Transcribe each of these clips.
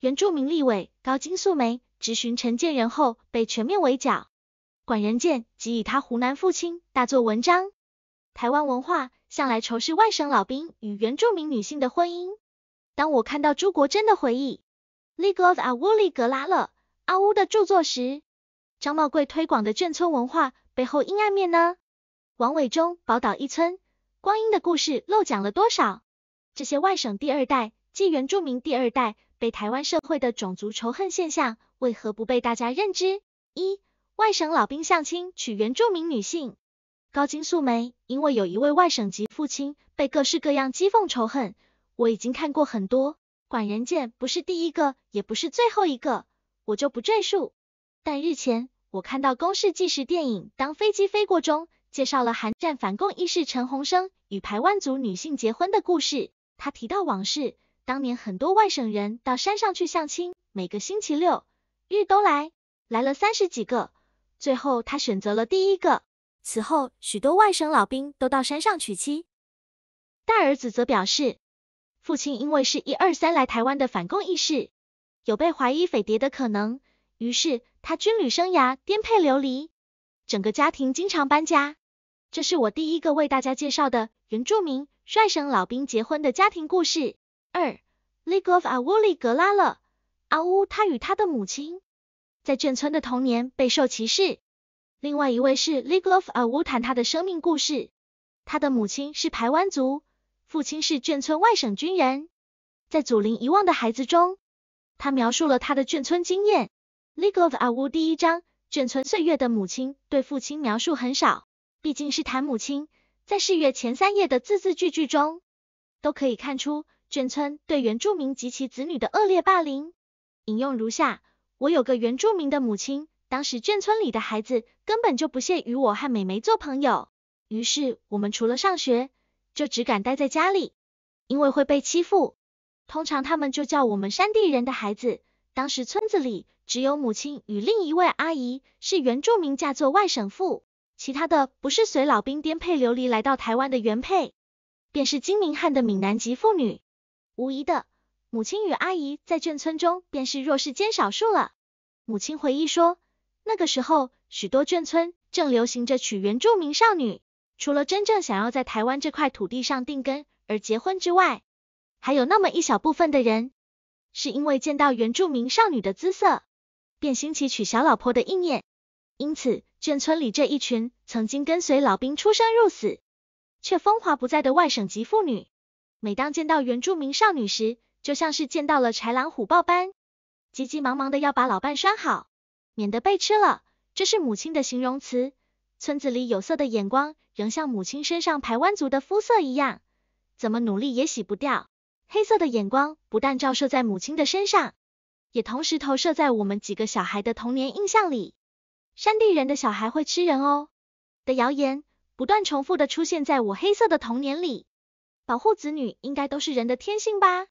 原住民立委高金素梅直询陈建仁后被全面围剿，管仁健即以他湖南父亲大做文章。台湾文化向来仇视外省老兵与原住民女性的婚姻。当我看到朱国珍的回忆《l e g e of a Wuligala》了阿乌的著作时，张茂贵推广的眷村文化背后阴暗面呢？王伟忠宝岛一村光阴的故事漏讲了多少？这些外省第二代，即原住民第二代。被台湾社会的种族仇恨现象，为何不被大家认知？一外省老兵相亲娶原住民女性，高金素梅因为有一位外省籍父亲，被各式各样讥讽仇恨。我已经看过很多，管人见不是第一个，也不是最后一个，我就不赘述。但日前我看到公视纪实电影《当飞机飞过中》，介绍了韩战反共义士陈洪生与排湾族女性结婚的故事。他提到往事。当年很多外省人到山上去相亲，每个星期六日都来，来了三十几个，最后他选择了第一个。此后许多外省老兵都到山上娶妻。大儿子则表示，父亲因为是一二三来台湾的反共义士，有被怀疑匪谍的可能，于是他军旅生涯颠沛流离，整个家庭经常搬家。这是我第一个为大家介绍的原住民外省老兵结婚的家庭故事。二，League of Auli w 格拉勒，阿乌他与他的母亲在眷村的童年备受歧视。另外一位是 League of a u 谈他的生命故事，他的母亲是排湾族，父亲是眷村外省军人。在祖灵遗忘的孩子中，他描述了他的眷村经验。League of a u 第一章眷村岁月的母亲对父亲描述很少，毕竟是谈母亲，在岁月前三页的字字句句中，都可以看出。眷村对原住民及其子女的恶劣霸凌，引用如下：我有个原住民的母亲，当时眷村里的孩子根本就不屑与我和美眉做朋友，于是我们除了上学，就只敢待在家里，因为会被欺负。通常他们就叫我们山地人的孩子。当时村子里只有母亲与另一位阿姨是原住民嫁做外省妇，其他的不是随老兵颠沛流离来到台湾的原配，便是精明汉的闽南籍妇女。无疑的，母亲与阿姨在眷村中便是弱势兼少数了。母亲回忆说，那个时候许多眷村正流行着娶原住民少女，除了真正想要在台湾这块土地上定根而结婚之外，还有那么一小部分的人是因为见到原住民少女的姿色，便兴起娶小老婆的意念。因此，眷村里这一群曾经跟随老兵出生入死，却风华不再的外省籍妇女。每当见到原住民少女时，就像是见到了豺狼虎豹般，急急忙忙的要把老伴拴好，免得被吃了。这是母亲的形容词。村子里有色的眼光，仍像母亲身上排湾族的肤色一样，怎么努力也洗不掉。黑色的眼光不但照射在母亲的身上，也同时投射在我们几个小孩的童年印象里。山地人的小孩会吃人哦的谣言，不断重复的出现在我黑色的童年里。保护子女应该都是人的天性吧。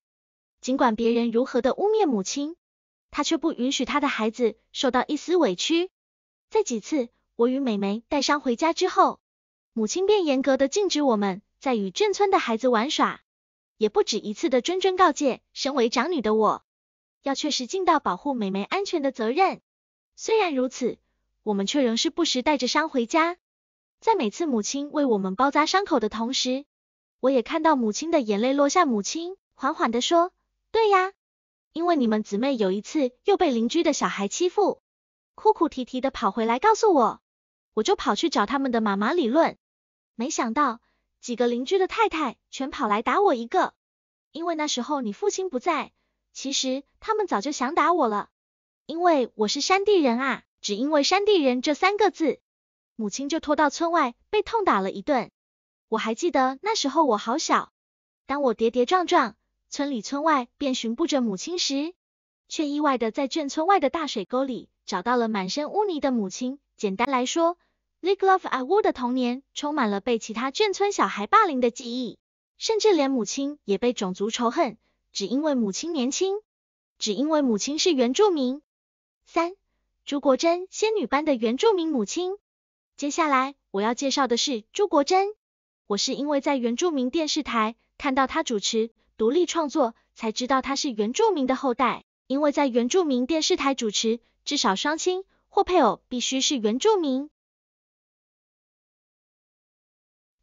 尽管别人如何的污蔑母亲，她却不允许她的孩子受到一丝委屈。在几次我与美眉带伤回家之后，母亲便严格的禁止我们在与眷村的孩子玩耍，也不止一次的谆谆告诫身为长女的我，要确实尽到保护美眉安全的责任。虽然如此，我们却仍是不时带着伤回家。在每次母亲为我们包扎伤口的同时，我也看到母亲的眼泪落下，母亲缓缓地说：“对呀，因为你们姊妹有一次又被邻居的小孩欺负，哭哭啼啼的跑回来告诉我，我就跑去找他们的妈妈理论，没想到几个邻居的太太全跑来打我一个，因为那时候你父亲不在，其实他们早就想打我了，因为我是山地人啊，只因为山地人这三个字，母亲就拖到村外被痛打了一顿。”我还记得那时候我好小，当我跌跌撞撞，村里村外便寻不着母亲时，却意外的在眷村外的大水沟里找到了满身污泥的母亲。简单来说，Leigh l o v e w t 的童年充满了被其他眷村小孩霸凌的记忆，甚至连母亲也被种族仇恨，只因为母亲年轻，只因为母亲是原住民。三，朱国珍，仙女般的原住民母亲。接下来我要介绍的是朱国珍。我是因为在原住民电视台看到他主持独立创作，才知道他是原住民的后代。因为在原住民电视台主持，至少双亲或配偶必须是原住民。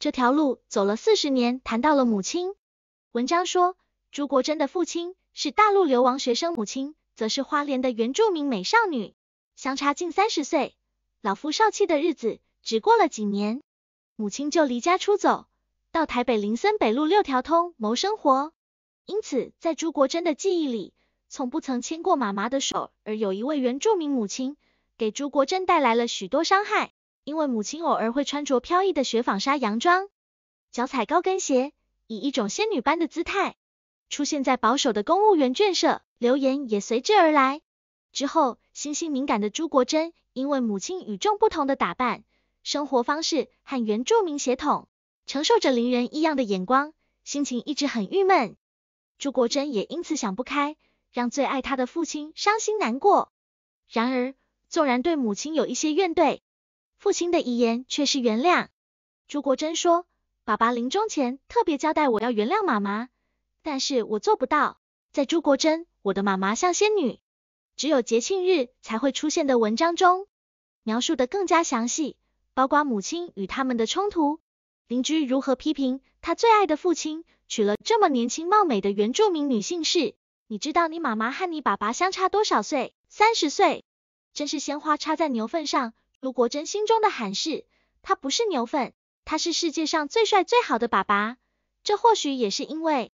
这条路走了四十年，谈到了母亲。文章说，朱国珍的父亲是大陆流亡学生，母亲则是花莲的原住民美少女，相差近三十岁，老夫少妻的日子只过了几年。母亲就离家出走，到台北林森北路六条通谋生活，因此在朱国珍的记忆里，从不曾牵过妈妈的手。而有一位原住民母亲，给朱国珍带来了许多伤害，因为母亲偶尔会穿着飘逸的雪纺纱洋装，脚踩高跟鞋，以一种仙女般的姿态，出现在保守的公务员眷舍，流言也随之而来。之后，心性敏感的朱国珍因为母亲与众不同的打扮。生活方式和原住民血统，承受着邻人异样的眼光，心情一直很郁闷。朱国珍也因此想不开，让最爱他的父亲伤心难过。然而，纵然对母亲有一些怨怼，父亲的遗言却是原谅。朱国珍说，爸爸临终前特别交代我要原谅妈妈，但是我做不到。在朱国珍，我的妈妈像仙女，只有节庆日才会出现的文章中，描述的更加详细。包括母亲与他们的冲突，邻居如何批评他最爱的父亲娶了这么年轻貌美的原住民女性？氏。你知道你妈妈和你爸爸相差多少岁？三十岁，真是鲜花插在牛粪上。卢国珍心中的喊是，他不是牛粪，他是世界上最帅最好的爸爸。这或许也是因为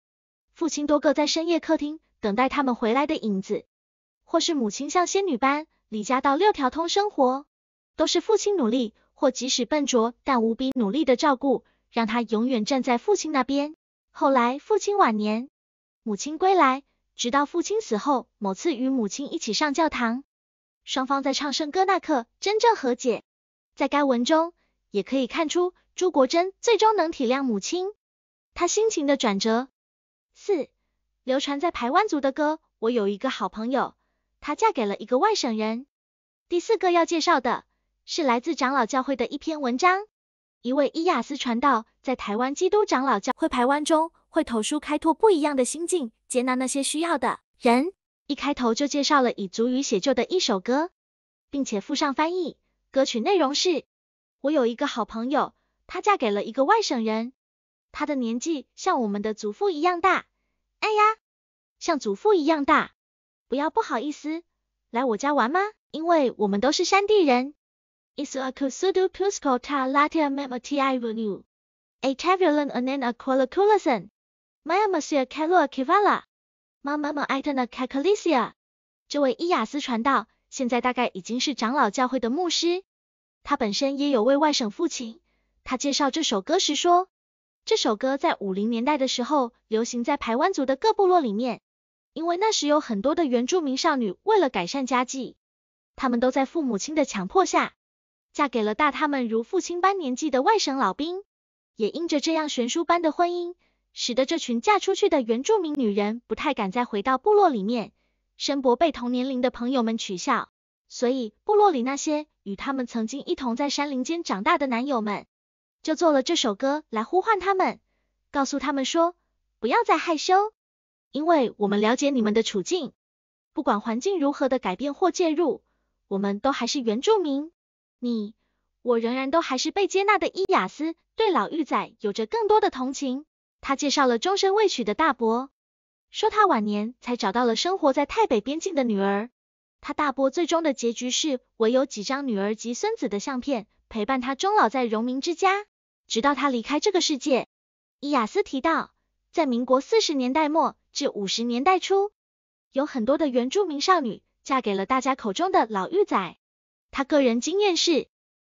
父亲多个在深夜客厅等待他们回来的影子，或是母亲像仙女般离家到六条通生活，都是父亲努力。或即使笨拙，但无比努力的照顾，让他永远站在父亲那边。后来父亲晚年，母亲归来，直到父亲死后，某次与母亲一起上教堂，双方在唱圣歌那刻真正和解。在该文中，也可以看出朱国珍最终能体谅母亲，他心情的转折。四，流传在台湾族的歌，我有一个好朋友，她嫁给了一个外省人。第四个要介绍的。是来自长老教会的一篇文章。一位伊亚斯传道在台湾基督长老教会台湾中会投书开拓不一样的心境，接纳那些需要的人。一开头就介绍了以族语写就的一首歌，并且附上翻译。歌曲内容是：我有一个好朋友，她嫁给了一个外省人，她的年纪像我们的祖父一样大。哎呀，像祖父一样大，不要不好意思来我家玩吗？因为我们都是山地人。Isaacusudo p u s c o t a Latia m a m e t i Iveniu, a tavulin anen a q o l l a c u l a s o n Miamasia a kalua k i v a l a mamamaitena kakalisia. 这位伊雅斯传道现在大概已经是长老教会的牧师，他本身也有位外省父亲。他介绍这首歌时说，这首歌在五零年代的时候流行在排湾族的各部落里面，因为那时有很多的原住民少女为了改善家计，他们都在父母亲的强迫下。嫁给了大他们如父亲般年纪的外省老兵，也因着这样悬殊般的婚姻，使得这群嫁出去的原住民女人不太敢再回到部落里面。申博被同年龄的朋友们取笑，所以部落里那些与他们曾经一同在山林间长大的男友们，就做了这首歌来呼唤他们，告诉他们说，不要再害羞，因为我们了解你们的处境，不管环境如何的改变或介入，我们都还是原住民。你，我仍然都还是被接纳的。伊雅斯对老玉仔有着更多的同情。他介绍了终身未娶的大伯，说他晚年才找到了生活在泰北边境的女儿。他大伯最终的结局是，唯有几张女儿及孙子的相片陪伴他终老在荣民之家，直到他离开这个世界。伊雅斯提到，在民国四十年代末至五十年代初，有很多的原住民少女嫁给了大家口中的老玉仔。他个人经验是，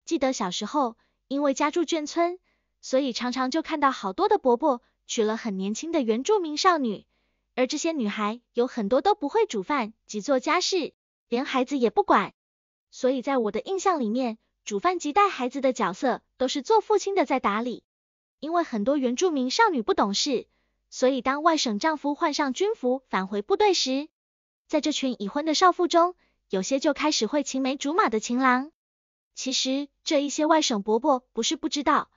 记得小时候，因为家住眷村，所以常常就看到好多的伯伯娶了很年轻的原住民少女，而这些女孩有很多都不会煮饭及做家事，连孩子也不管。所以在我的印象里面，煮饭及带孩子的角色都是做父亲的在打理。因为很多原住民少女不懂事，所以当外省丈夫换上军服返回部队时，在这群已婚的少妇中。有些就开始会青梅竹马的情郎，其实这一些外省伯伯不是不知道，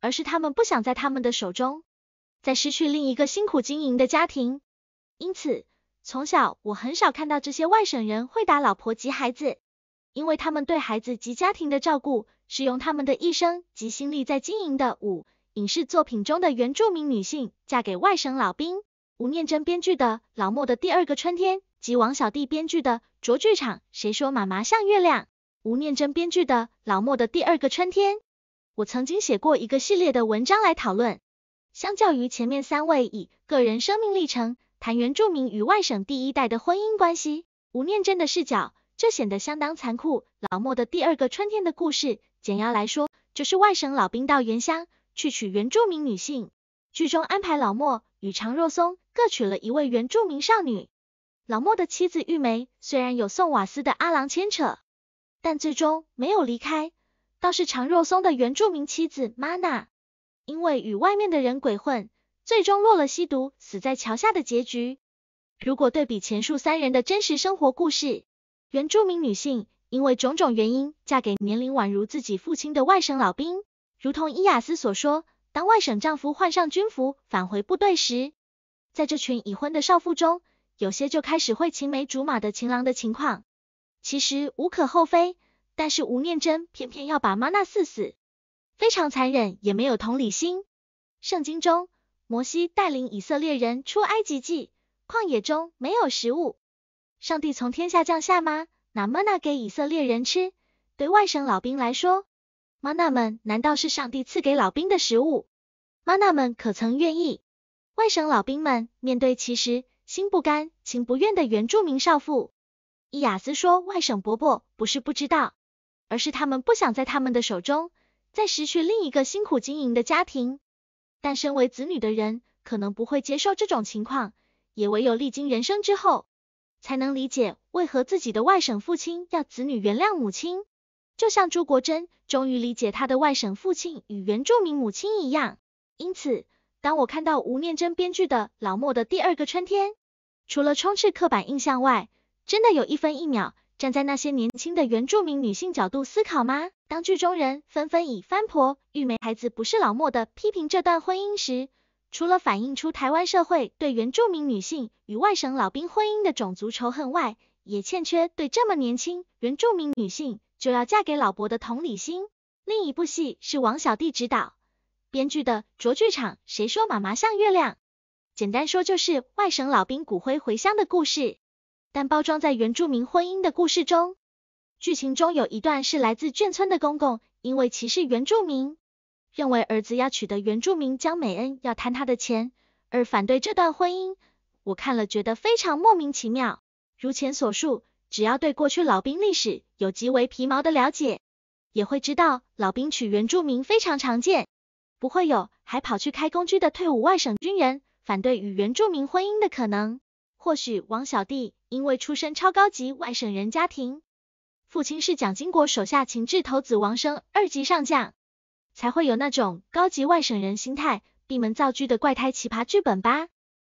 而是他们不想在他们的手中再失去另一个辛苦经营的家庭，因此从小我很少看到这些外省人会打老婆及孩子，因为他们对孩子及家庭的照顾是用他们的一生及心力在经营的。五影视作品中的原住民女性嫁给外省老兵，吴念真编剧的《老莫的第二个春天》。及王小弟编剧的《卓剧场》，谁说妈妈像月亮？吴念真编剧的《老莫的第二个春天》，我曾经写过一个系列的文章来讨论。相较于前面三位以个人生命历程谈原住民与外省第一代的婚姻关系，吴念真的视角就显得相当残酷。老莫的第二个春天的故事，简要来说，就是外省老兵到原乡去娶原住民女性。剧中安排老莫与常若松各娶了一位原住民少女。老莫的妻子玉梅虽然有送瓦斯的阿郎牵扯，但最终没有离开，倒是常若松的原住民妻子玛娜，因为与外面的人鬼混，最终落了吸毒死在桥下的结局。如果对比前述三人的真实生活故事，原住民女性因为种种原因嫁给年龄宛如自己父亲的外省老兵，如同伊雅斯所说，当外省丈夫换上军服返回部队时，在这群已婚的少妇中。有些就开始会青梅竹马的情郎的情况，其实无可厚非，但是吴念真偏偏要把妈纳赐死，非常残忍，也没有同理心。圣经中，摩西带领以色列人出埃及记，旷野中没有食物，上帝从天下降下吗？拿妈纳给以色列人吃，对外省老兵来说，妈纳们难道是上帝赐给老兵的食物？妈纳们可曾愿意？外省老兵们面对其实。心不甘情不愿的原住民少妇伊雅斯说：“外省伯伯不是不知道，而是他们不想在他们的手中再失去另一个辛苦经营的家庭。但身为子女的人可能不会接受这种情况，也唯有历经人生之后，才能理解为何自己的外省父亲要子女原谅母亲。就像朱国桢终于理解他的外省父亲与原住民母亲一样，因此。”当我看到吴念真编剧的《老莫的第二个春天》，除了充斥刻板印象外，真的有一分一秒站在那些年轻的原住民女性角度思考吗？当剧中人纷纷以翻婆、玉梅、孩子不是老莫的批评这段婚姻时，除了反映出台湾社会对原住民女性与外省老兵婚姻的种族仇恨外，也欠缺对这么年轻原住民女性就要嫁给老伯的同理心。另一部戏是王小弟执导。编剧的卓剧场，谁说妈妈像月亮？简单说就是外省老兵骨灰回乡的故事，但包装在原住民婚姻的故事中。剧情中有一段是来自眷村的公公，因为歧视原住民，认为儿子要娶的原住民江美恩要贪他的钱，而反对这段婚姻。我看了觉得非常莫名其妙。如前所述，只要对过去老兵历史有极为皮毛的了解，也会知道老兵娶原住民非常常见。不会有，还跑去开公居的退伍外省军人反对与原住民婚姻的可能。或许王小弟因为出身超高级外省人家庭，父亲是蒋经国手下情志头子王生二级上将，才会有那种高级外省人心态闭门造车的怪胎奇葩剧本吧。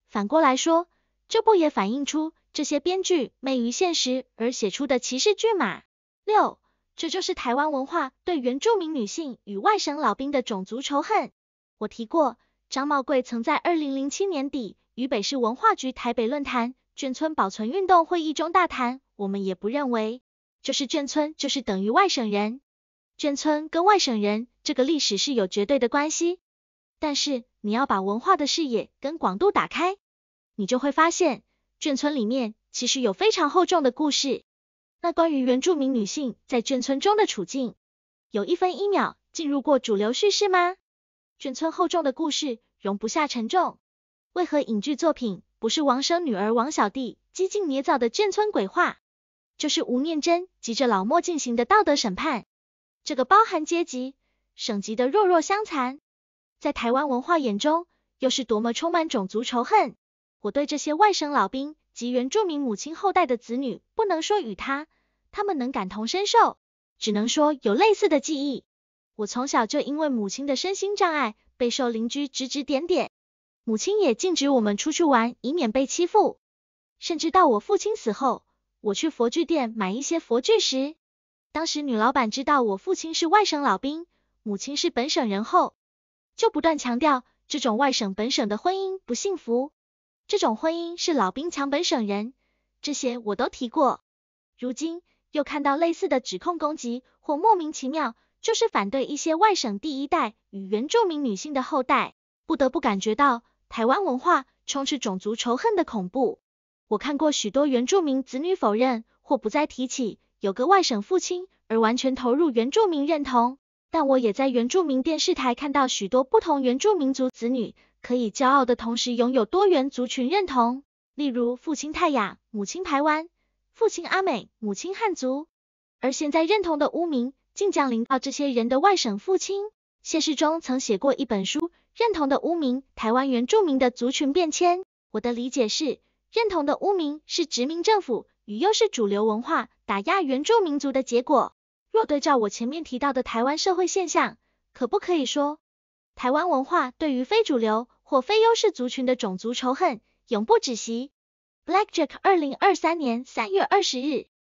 反过来说，这部也反映出这些编剧昧于现实而写出的歧视剧嘛。六。这就是台湾文化对原住民女性与外省老兵的种族仇恨。我提过，张茂贵曾在二零零七年底渝北市文化局台北论坛眷村保存运动会议中大谈，我们也不认为，就是眷村就是等于外省人。眷村跟外省人这个历史是有绝对的关系，但是你要把文化的视野跟广度打开，你就会发现眷村里面其实有非常厚重的故事。那关于原住民女性在眷村中的处境，有一分一秒进入过主流叙事吗？眷村厚重的故事容不下沉重，为何影剧作品不是王生女儿王小弟激进捏造的眷村鬼话，就是吴念真急着老莫进行的道德审判？这个包含阶级、省级的弱弱相残，在台湾文化眼中又是多么充满种族仇恨？我对这些外省老兵。及原住民母亲后代的子女，不能说与他，他们能感同身受，只能说有类似的记忆。我从小就因为母亲的身心障碍，备受邻居指指点点，母亲也禁止我们出去玩，以免被欺负。甚至到我父亲死后，我去佛具店买一些佛具时，当时女老板知道我父亲是外省老兵，母亲是本省人后，就不断强调这种外省本省的婚姻不幸福。这种婚姻是老兵强本省人，这些我都提过。如今又看到类似的指控攻击，或莫名其妙就是反对一些外省第一代与原住民女性的后代，不得不感觉到台湾文化充斥种族仇恨的恐怖。我看过许多原住民子女否认或不再提起有个外省父亲，而完全投入原住民认同。但我也在原住民电视台看到许多不同原住民族子女。可以骄傲的同时拥有多元族群认同，例如父亲泰雅，母亲台湾，父亲阿美，母亲汉族。而现在认同的污名，竟降临到这些人的外省父亲。现实中曾写过一本书《认同的污名：台湾原住民的族群变迁》。我的理解是，认同的污名是殖民政府与优势主流文化打压原住民族的结果。若对照我前面提到的台湾社会现象，可不可以说台湾文化对于非主流？或非优势族群的种族仇恨永不止息。BlackJack 二零二三年三月二十日。